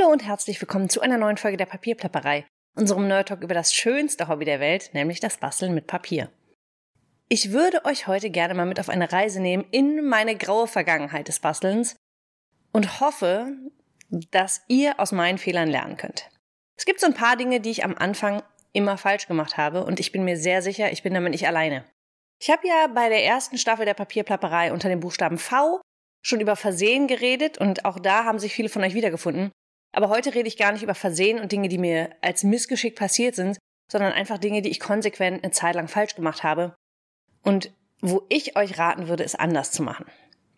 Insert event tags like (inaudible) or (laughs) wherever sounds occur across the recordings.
Hallo und herzlich willkommen zu einer neuen Folge der Papierplapperei, unserem Nerd Talk über das schönste Hobby der Welt, nämlich das Basteln mit Papier. Ich würde euch heute gerne mal mit auf eine Reise nehmen in meine graue Vergangenheit des Bastelns und hoffe, dass ihr aus meinen Fehlern lernen könnt. Es gibt so ein paar Dinge, die ich am Anfang immer falsch gemacht habe und ich bin mir sehr sicher, ich bin damit nicht alleine. Ich habe ja bei der ersten Staffel der Papierplapperei unter dem Buchstaben V schon über Versehen geredet und auch da haben sich viele von euch wiedergefunden. Aber heute rede ich gar nicht über Versehen und Dinge, die mir als Missgeschick passiert sind, sondern einfach Dinge, die ich konsequent eine Zeit lang falsch gemacht habe. Und wo ich euch raten würde, es anders zu machen.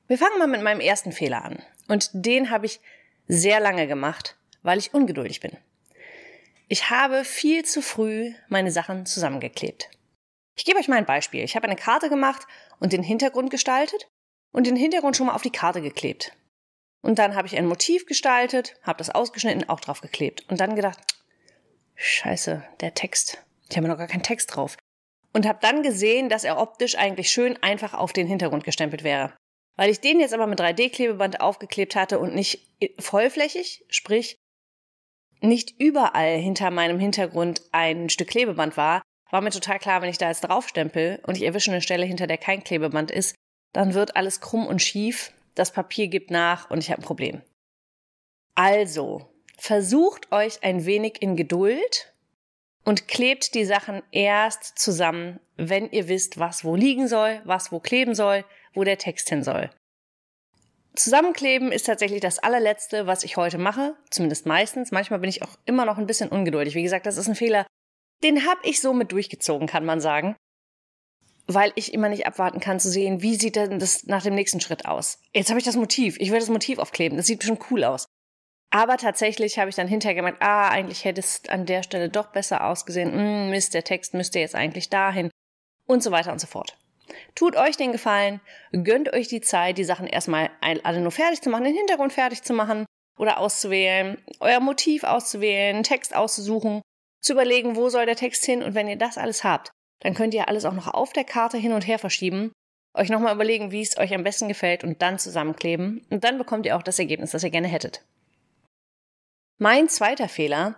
Wir fangen mal mit meinem ersten Fehler an. Und den habe ich sehr lange gemacht, weil ich ungeduldig bin. Ich habe viel zu früh meine Sachen zusammengeklebt. Ich gebe euch mal ein Beispiel. Ich habe eine Karte gemacht und den Hintergrund gestaltet und den Hintergrund schon mal auf die Karte geklebt. Und dann habe ich ein Motiv gestaltet, habe das ausgeschnitten, auch drauf geklebt. Und dann gedacht, scheiße, der Text. Ich habe noch gar keinen Text drauf. Und habe dann gesehen, dass er optisch eigentlich schön einfach auf den Hintergrund gestempelt wäre. Weil ich den jetzt aber mit 3D-Klebeband aufgeklebt hatte und nicht vollflächig, sprich nicht überall hinter meinem Hintergrund ein Stück Klebeband war, war mir total klar, wenn ich da jetzt draufstempel und ich erwische eine Stelle, hinter der kein Klebeband ist, dann wird alles krumm und schief das Papier gibt nach und ich habe ein Problem. Also, versucht euch ein wenig in Geduld und klebt die Sachen erst zusammen, wenn ihr wisst, was wo liegen soll, was wo kleben soll, wo der Text hin soll. Zusammenkleben ist tatsächlich das allerletzte, was ich heute mache, zumindest meistens. Manchmal bin ich auch immer noch ein bisschen ungeduldig. Wie gesagt, das ist ein Fehler, den habe ich so mit durchgezogen, kann man sagen weil ich immer nicht abwarten kann zu sehen, wie sieht denn das nach dem nächsten Schritt aus. Jetzt habe ich das Motiv, ich will das Motiv aufkleben, das sieht schon cool aus. Aber tatsächlich habe ich dann hinterher gemerkt, ah, eigentlich hätte es an der Stelle doch besser ausgesehen, hm, Mist, der Text müsste jetzt eigentlich dahin und so weiter und so fort. Tut euch den Gefallen, gönnt euch die Zeit, die Sachen erstmal alle nur fertig zu machen, den Hintergrund fertig zu machen oder auszuwählen, euer Motiv auszuwählen, Text auszusuchen, zu überlegen, wo soll der Text hin und wenn ihr das alles habt, dann könnt ihr alles auch noch auf der Karte hin und her verschieben, euch nochmal überlegen, wie es euch am besten gefällt und dann zusammenkleben. Und dann bekommt ihr auch das Ergebnis, das ihr gerne hättet. Mein zweiter Fehler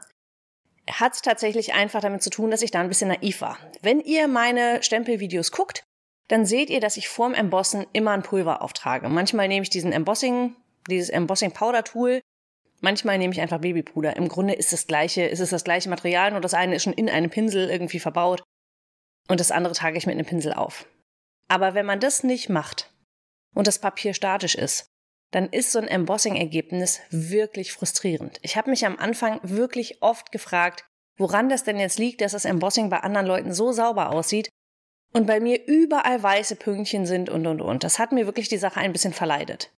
hat tatsächlich einfach damit zu tun, dass ich da ein bisschen naiv war. Wenn ihr meine Stempelvideos guckt, dann seht ihr, dass ich vorm Embossen immer ein Pulver auftrage. Manchmal nehme ich diesen Embossing, dieses Embossing Powder Tool. Manchmal nehme ich einfach Babypuder. Im Grunde ist das gleiche, ist es das gleiche Material, nur das eine ist schon in einem Pinsel irgendwie verbaut und das andere trage ich mit einem Pinsel auf. Aber wenn man das nicht macht und das Papier statisch ist, dann ist so ein Embossing-Ergebnis wirklich frustrierend. Ich habe mich am Anfang wirklich oft gefragt, woran das denn jetzt liegt, dass das Embossing bei anderen Leuten so sauber aussieht und bei mir überall weiße Pünktchen sind und und und. Das hat mir wirklich die Sache ein bisschen verleidet.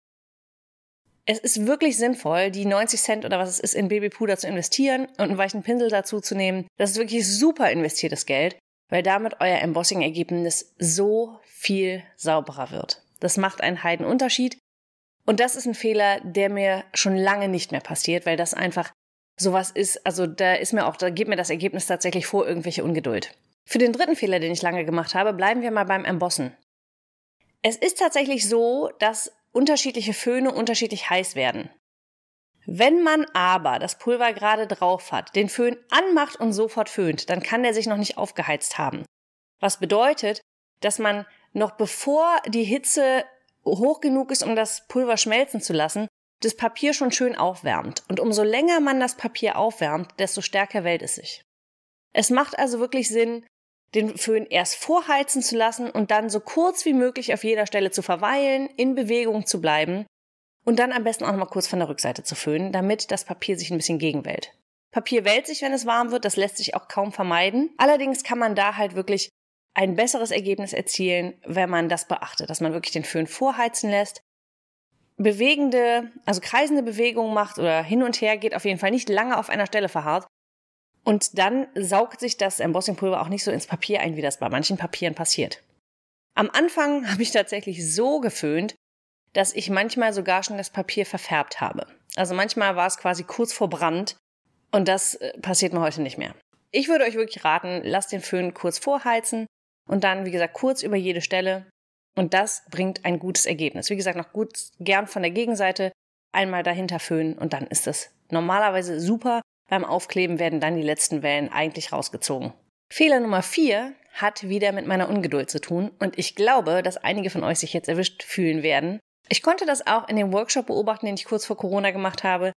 Es ist wirklich sinnvoll, die 90 Cent oder was es ist in Babypuder zu investieren und einen weichen Pinsel dazu zu nehmen. Das ist wirklich super investiertes Geld weil damit euer Embossing-Ergebnis so viel sauberer wird. Das macht einen Heidenunterschied. Und das ist ein Fehler, der mir schon lange nicht mehr passiert, weil das einfach sowas ist, also da ist mir auch, da geht mir das Ergebnis tatsächlich vor irgendwelche Ungeduld. Für den dritten Fehler, den ich lange gemacht habe, bleiben wir mal beim Embossen. Es ist tatsächlich so, dass unterschiedliche Föhne unterschiedlich heiß werden. Wenn man aber das Pulver gerade drauf hat, den Föhn anmacht und sofort föhnt, dann kann der sich noch nicht aufgeheizt haben. Was bedeutet, dass man noch bevor die Hitze hoch genug ist, um das Pulver schmelzen zu lassen, das Papier schon schön aufwärmt. Und umso länger man das Papier aufwärmt, desto stärker wählt es sich. Es macht also wirklich Sinn, den Föhn erst vorheizen zu lassen und dann so kurz wie möglich auf jeder Stelle zu verweilen, in Bewegung zu bleiben, und dann am besten auch nochmal kurz von der Rückseite zu föhnen, damit das Papier sich ein bisschen gegenwellt. Papier wellt sich, wenn es warm wird, das lässt sich auch kaum vermeiden. Allerdings kann man da halt wirklich ein besseres Ergebnis erzielen, wenn man das beachtet, dass man wirklich den Föhn vorheizen lässt, bewegende, also kreisende Bewegungen macht oder hin und her geht, auf jeden Fall nicht lange auf einer Stelle verharrt. Und dann saugt sich das Embossingpulver auch nicht so ins Papier ein, wie das bei manchen Papieren passiert. Am Anfang (laughs) habe ich tatsächlich so geföhnt, dass ich manchmal sogar schon das Papier verfärbt habe. Also manchmal war es quasi kurz vor Brand und das äh, passiert mir heute nicht mehr. Ich würde euch wirklich raten, lasst den Föhn kurz vorheizen und dann, wie gesagt, kurz über jede Stelle. Und das bringt ein gutes Ergebnis. Wie gesagt, noch gut, gern von der Gegenseite einmal dahinter föhnen und dann ist das normalerweise super. Beim Aufkleben werden dann die letzten Wellen eigentlich rausgezogen. Fehler Nummer 4 hat wieder mit meiner Ungeduld zu tun und ich glaube, dass einige von euch sich jetzt erwischt fühlen werden, ich konnte das auch in dem Workshop beobachten, den ich kurz vor Corona gemacht habe.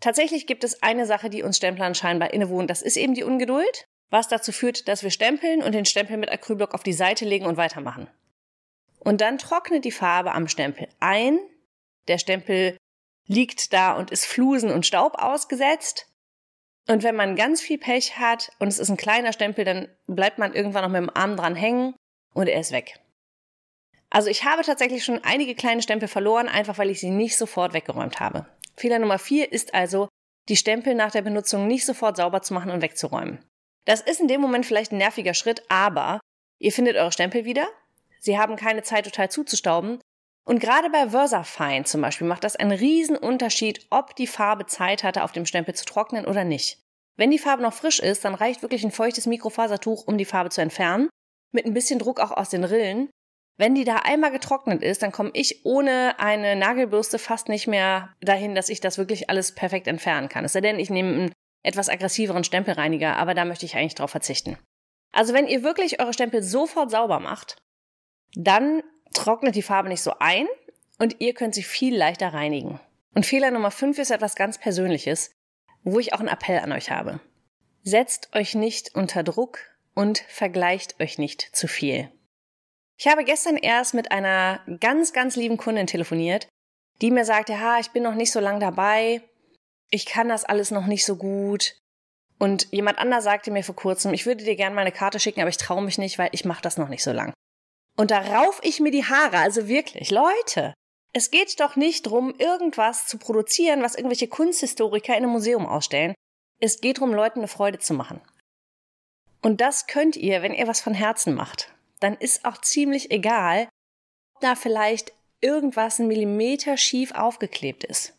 Tatsächlich gibt es eine Sache, die uns Stemplern scheinbar innewohnt. Das ist eben die Ungeduld, was dazu führt, dass wir stempeln und den Stempel mit Acrylblock auf die Seite legen und weitermachen. Und dann trocknet die Farbe am Stempel ein. Der Stempel liegt da und ist Flusen und Staub ausgesetzt. Und wenn man ganz viel Pech hat und es ist ein kleiner Stempel, dann bleibt man irgendwann noch mit dem Arm dran hängen und er ist weg. Also ich habe tatsächlich schon einige kleine Stempel verloren, einfach weil ich sie nicht sofort weggeräumt habe. Fehler Nummer vier ist also, die Stempel nach der Benutzung nicht sofort sauber zu machen und wegzuräumen. Das ist in dem Moment vielleicht ein nerviger Schritt, aber ihr findet eure Stempel wieder, sie haben keine Zeit total zuzustauben und gerade bei VersaFine zum Beispiel macht das einen riesen Unterschied, ob die Farbe Zeit hatte, auf dem Stempel zu trocknen oder nicht. Wenn die Farbe noch frisch ist, dann reicht wirklich ein feuchtes Mikrofasertuch, um die Farbe zu entfernen, mit ein bisschen Druck auch aus den Rillen. Wenn die da einmal getrocknet ist, dann komme ich ohne eine Nagelbürste fast nicht mehr dahin, dass ich das wirklich alles perfekt entfernen kann. Es sei denn, ich nehme einen etwas aggressiveren Stempelreiniger, aber da möchte ich eigentlich drauf verzichten. Also wenn ihr wirklich eure Stempel sofort sauber macht, dann trocknet die Farbe nicht so ein und ihr könnt sie viel leichter reinigen. Und Fehler Nummer 5 ist etwas ganz Persönliches, wo ich auch einen Appell an euch habe. Setzt euch nicht unter Druck und vergleicht euch nicht zu viel. Ich habe gestern erst mit einer ganz, ganz lieben Kundin telefoniert, die mir sagte, ha, ich bin noch nicht so lang dabei, ich kann das alles noch nicht so gut. Und jemand anderer sagte mir vor kurzem, ich würde dir gerne mal eine Karte schicken, aber ich traue mich nicht, weil ich mache das noch nicht so lang. Und da rauf ich mir die Haare, also wirklich, Leute. Es geht doch nicht darum, irgendwas zu produzieren, was irgendwelche Kunsthistoriker in einem Museum ausstellen. Es geht darum, Leuten eine Freude zu machen. Und das könnt ihr, wenn ihr was von Herzen macht dann ist auch ziemlich egal, ob da vielleicht irgendwas ein Millimeter schief aufgeklebt ist.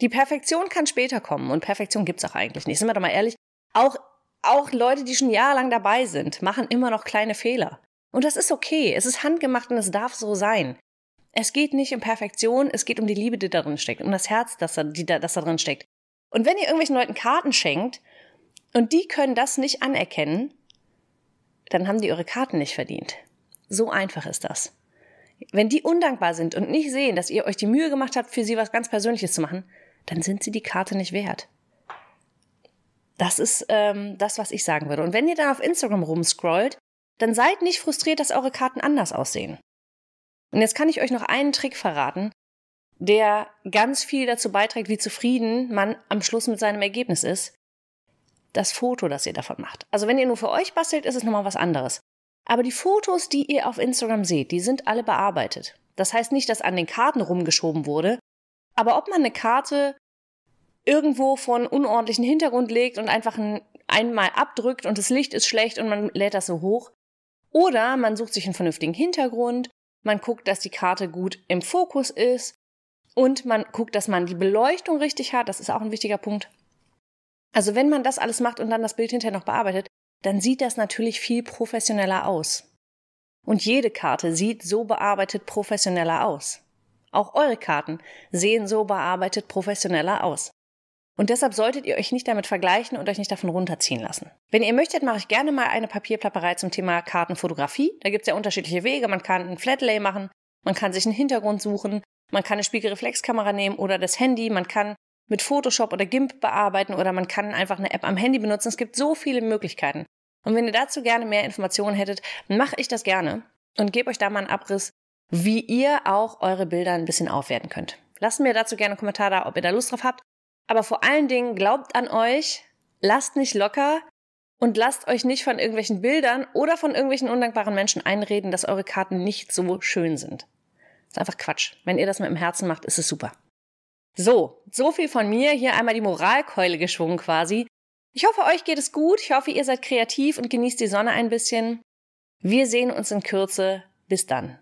Die Perfektion kann später kommen und Perfektion gibt's auch eigentlich nicht. Sind wir doch mal ehrlich, auch, auch Leute, die schon jahrelang dabei sind, machen immer noch kleine Fehler. Und das ist okay, es ist handgemacht und es darf so sein. Es geht nicht um Perfektion, es geht um die Liebe, die darin steckt, um das Herz, das da, die da, das da drin steckt. Und wenn ihr irgendwelchen Leuten Karten schenkt und die können das nicht anerkennen, dann haben die eure Karten nicht verdient. So einfach ist das. Wenn die undankbar sind und nicht sehen, dass ihr euch die Mühe gemacht habt, für sie was ganz Persönliches zu machen, dann sind sie die Karte nicht wert. Das ist ähm, das, was ich sagen würde. Und wenn ihr dann auf Instagram rumscrollt, dann seid nicht frustriert, dass eure Karten anders aussehen. Und jetzt kann ich euch noch einen Trick verraten, der ganz viel dazu beiträgt, wie zufrieden man am Schluss mit seinem Ergebnis ist das Foto, das ihr davon macht. Also wenn ihr nur für euch bastelt, ist es nochmal was anderes. Aber die Fotos, die ihr auf Instagram seht, die sind alle bearbeitet. Das heißt nicht, dass an den Karten rumgeschoben wurde, aber ob man eine Karte irgendwo von unordentlichen Hintergrund legt und einfach ein, einmal abdrückt und das Licht ist schlecht und man lädt das so hoch, oder man sucht sich einen vernünftigen Hintergrund, man guckt, dass die Karte gut im Fokus ist und man guckt, dass man die Beleuchtung richtig hat, das ist auch ein wichtiger Punkt, also wenn man das alles macht und dann das Bild hinterher noch bearbeitet, dann sieht das natürlich viel professioneller aus. Und jede Karte sieht so bearbeitet professioneller aus. Auch eure Karten sehen so bearbeitet professioneller aus. Und deshalb solltet ihr euch nicht damit vergleichen und euch nicht davon runterziehen lassen. Wenn ihr möchtet, mache ich gerne mal eine Papierplapperei zum Thema Kartenfotografie. Da gibt es ja unterschiedliche Wege. Man kann ein Flatlay machen, man kann sich einen Hintergrund suchen, man kann eine Spiegelreflexkamera nehmen oder das Handy, man kann mit Photoshop oder GIMP bearbeiten oder man kann einfach eine App am Handy benutzen. Es gibt so viele Möglichkeiten. Und wenn ihr dazu gerne mehr Informationen hättet, mache ich das gerne und gebe euch da mal einen Abriss, wie ihr auch eure Bilder ein bisschen aufwerten könnt. Lasst mir dazu gerne einen Kommentar da, ob ihr da Lust drauf habt. Aber vor allen Dingen glaubt an euch, lasst nicht locker und lasst euch nicht von irgendwelchen Bildern oder von irgendwelchen undankbaren Menschen einreden, dass eure Karten nicht so schön sind. Das ist einfach Quatsch. Wenn ihr das mit dem Herzen macht, ist es super. So, so viel von mir. Hier einmal die Moralkeule geschwungen quasi. Ich hoffe, euch geht es gut. Ich hoffe, ihr seid kreativ und genießt die Sonne ein bisschen. Wir sehen uns in Kürze. Bis dann.